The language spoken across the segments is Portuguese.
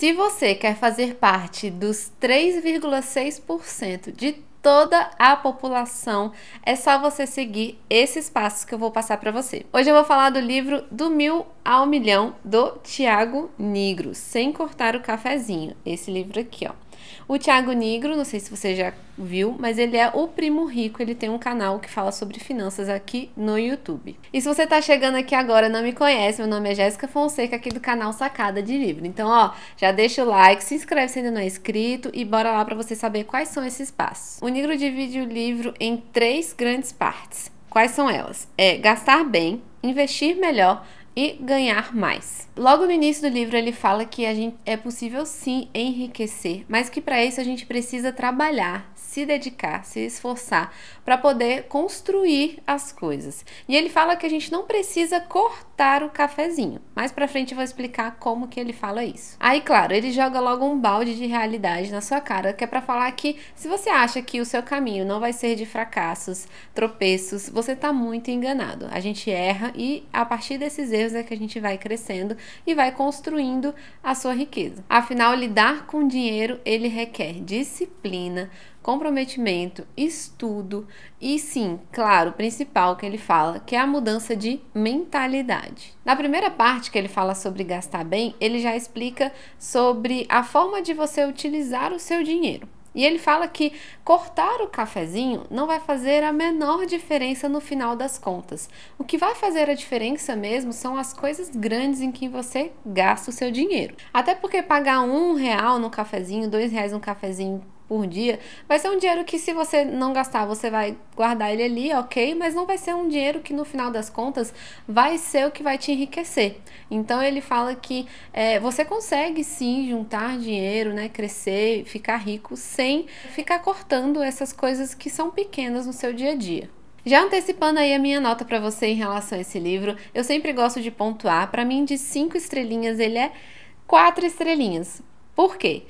Se você quer fazer parte dos 3,6% de toda a população, é só você seguir esses passos que eu vou passar para você. Hoje eu vou falar do livro Do Mil ao Milhão do Tiago Nigro, sem cortar o cafezinho. Esse livro aqui, ó. O Thiago Nigro, não sei se você já viu, mas ele é o primo rico, ele tem um canal que fala sobre finanças aqui no YouTube. E se você tá chegando aqui agora e não me conhece, meu nome é Jéssica Fonseca, aqui do canal Sacada de Livro. Então, ó, já deixa o like, se inscreve se ainda não é inscrito e bora lá para você saber quais são esses passos. O Nigro divide o livro em três grandes partes. Quais são elas? É gastar bem, investir melhor, e ganhar mais. Logo no início do livro ele fala que a gente é possível sim enriquecer, mas que para isso a gente precisa trabalhar, se dedicar, se esforçar para poder construir as coisas. E ele fala que a gente não precisa cortar o cafezinho. Mais para frente eu vou explicar como que ele fala isso. Aí, claro, ele joga logo um balde de realidade na sua cara, que é para falar que se você acha que o seu caminho não vai ser de fracassos, tropeços, você está muito enganado. A gente erra e a partir desses erros é que a gente vai crescendo e vai construindo a sua riqueza. Afinal, lidar com dinheiro ele requer disciplina, comprometimento, estudo e sim, claro, o principal que ele fala, que é a mudança de mentalidade. Na primeira parte que ele fala sobre gastar bem, ele já explica sobre a forma de você utilizar o seu dinheiro. E ele fala que cortar o cafezinho não vai fazer a menor diferença no final das contas. O que vai fazer a diferença mesmo são as coisas grandes em que você gasta o seu dinheiro. Até porque pagar um real no cafezinho, dois reais no cafezinho por dia, vai ser um dinheiro que se você não gastar, você vai guardar ele ali, ok? Mas não vai ser um dinheiro que no final das contas vai ser o que vai te enriquecer. Então ele fala que é, você consegue sim juntar dinheiro, né? Crescer, ficar rico sem ficar cortando essas coisas que são pequenas no seu dia a dia. Já antecipando aí a minha nota para você em relação a esse livro, eu sempre gosto de pontuar, para mim de cinco estrelinhas ele é quatro estrelinhas. Por quê?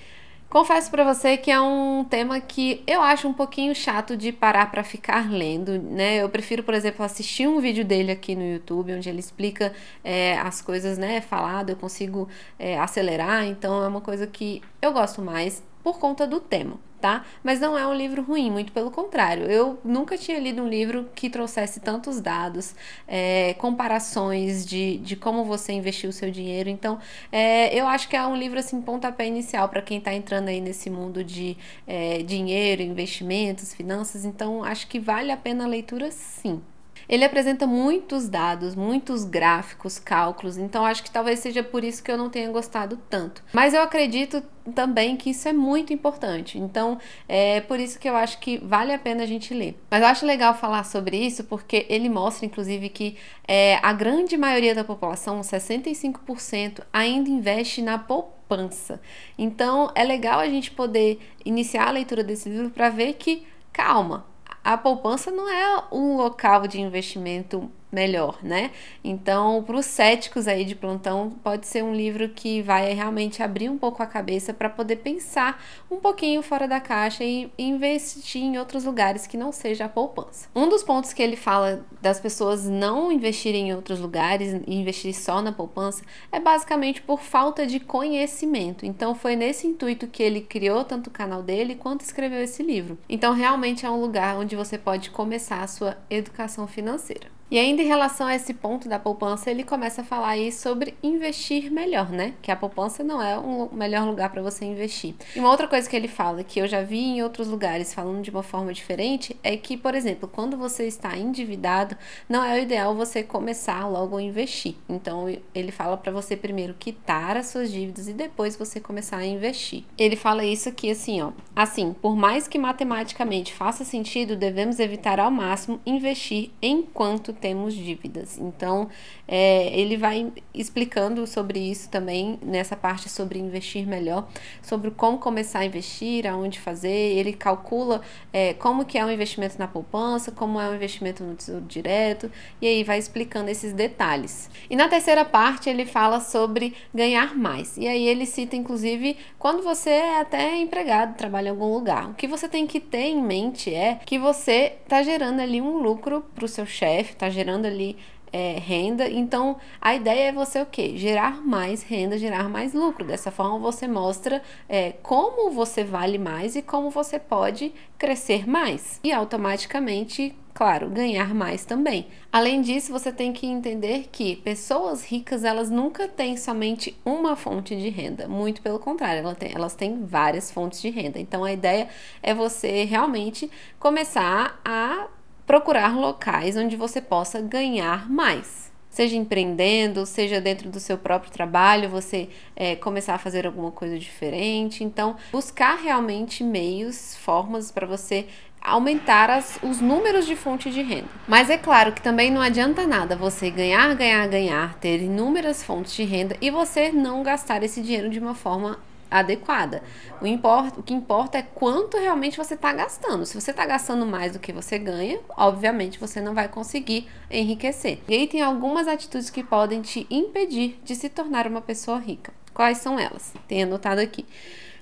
Confesso para você que é um tema que eu acho um pouquinho chato de parar para ficar lendo, né? Eu prefiro, por exemplo, assistir um vídeo dele aqui no YouTube, onde ele explica é, as coisas, né? Falado, eu consigo é, acelerar, então é uma coisa que eu gosto mais por conta do tema, tá? Mas não é um livro ruim, muito pelo contrário. Eu nunca tinha lido um livro que trouxesse tantos dados, é, comparações de, de como você investiu o seu dinheiro. Então, é, eu acho que é um livro assim pontapé inicial para quem está entrando aí nesse mundo de é, dinheiro, investimentos, finanças. Então, acho que vale a pena a leitura, sim. Ele apresenta muitos dados, muitos gráficos, cálculos, então acho que talvez seja por isso que eu não tenha gostado tanto. Mas eu acredito também que isso é muito importante, então é por isso que eu acho que vale a pena a gente ler. Mas eu acho legal falar sobre isso porque ele mostra, inclusive, que é, a grande maioria da população, 65%, ainda investe na poupança poupança. Então é legal a gente poder iniciar a leitura desse livro para ver que, calma, a poupança não é um local de investimento melhor, né? Então, para os céticos aí de plantão, pode ser um livro que vai realmente abrir um pouco a cabeça para poder pensar um pouquinho fora da caixa e investir em outros lugares que não seja a poupança. Um dos pontos que ele fala das pessoas não investirem em outros lugares e investir só na poupança é basicamente por falta de conhecimento. Então, foi nesse intuito que ele criou tanto o canal dele quanto escreveu esse livro. Então, realmente é um lugar onde você pode começar a sua educação financeira. E ainda em relação a esse ponto da poupança, ele começa a falar aí sobre investir melhor, né? Que a poupança não é o um melhor lugar para você investir. E uma outra coisa que ele fala, que eu já vi em outros lugares falando de uma forma diferente, é que, por exemplo, quando você está endividado, não é o ideal você começar logo a investir. Então, ele fala para você primeiro quitar as suas dívidas e depois você começar a investir. Ele fala isso aqui assim, ó, assim, por mais que matematicamente faça sentido, devemos evitar ao máximo investir enquanto temos dívidas. Então, é, ele vai explicando sobre isso também, nessa parte sobre investir melhor, sobre como começar a investir, aonde fazer. Ele calcula é, como que é um investimento na poupança, como é um investimento no tesouro direto, e aí vai explicando esses detalhes. E na terceira parte, ele fala sobre ganhar mais. E aí ele cita, inclusive, quando você é até empregado, trabalha em algum lugar. O que você tem que ter em mente é que você está gerando ali um lucro para o seu chefe, está gerando ali é, renda. Então, a ideia é você o quê? Gerar mais renda, gerar mais lucro. Dessa forma, você mostra é, como você vale mais e como você pode crescer mais. E automaticamente claro, ganhar mais também. Além disso, você tem que entender que pessoas ricas, elas nunca têm somente uma fonte de renda, muito pelo contrário, elas têm, elas têm várias fontes de renda. Então a ideia é você realmente começar a procurar locais onde você possa ganhar mais. Seja empreendendo, seja dentro do seu próprio trabalho, você é, começar a fazer alguma coisa diferente. Então, buscar realmente meios, formas para você aumentar as, os números de fonte de renda. Mas é claro que também não adianta nada você ganhar, ganhar, ganhar, ter inúmeras fontes de renda e você não gastar esse dinheiro de uma forma adequada. O, o que importa é quanto realmente você está gastando. Se você está gastando mais do que você ganha, obviamente você não vai conseguir enriquecer. E aí tem algumas atitudes que podem te impedir de se tornar uma pessoa rica. Quais são elas? Tem anotado aqui.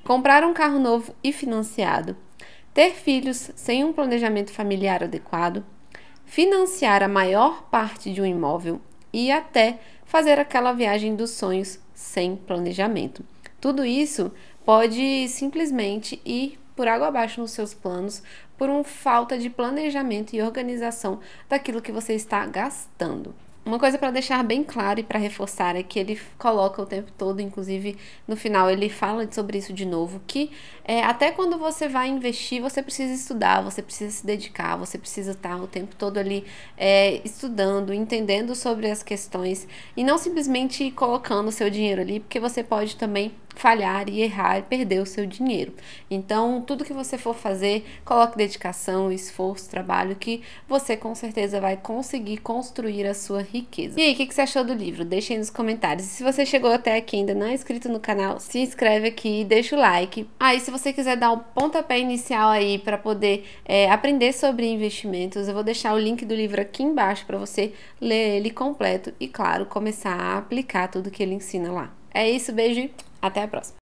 Comprar um carro novo e financiado. Ter filhos sem um planejamento familiar adequado. Financiar a maior parte de um imóvel e até fazer aquela viagem dos sonhos sem planejamento. Tudo isso pode simplesmente ir por água abaixo nos seus planos por uma falta de planejamento e organização daquilo que você está gastando. Uma coisa para deixar bem claro e para reforçar é que ele coloca o tempo todo, inclusive no final ele fala sobre isso de novo, que é, até quando você vai investir, você precisa estudar, você precisa se dedicar, você precisa estar tá o tempo todo ali é, estudando, entendendo sobre as questões e não simplesmente colocando o seu dinheiro ali, porque você pode também falhar e errar e perder o seu dinheiro. Então, tudo que você for fazer, coloque dedicação, esforço, trabalho, que você com certeza vai conseguir construir a sua riqueza. E aí, o que, que, você achou do livro? Deixe aí nos comentários. E se você chegou até aqui e ainda não é inscrito no canal, se inscreve aqui e deixa o like. Aí, ah, se você quiser dar um pontapé inicial aí para poder é, aprender sobre investimentos, eu vou deixar o link do livro aqui embaixo para você ler ele completo e, claro, começar a aplicar tudo que ele ensina lá. É isso, beijo até a próxima.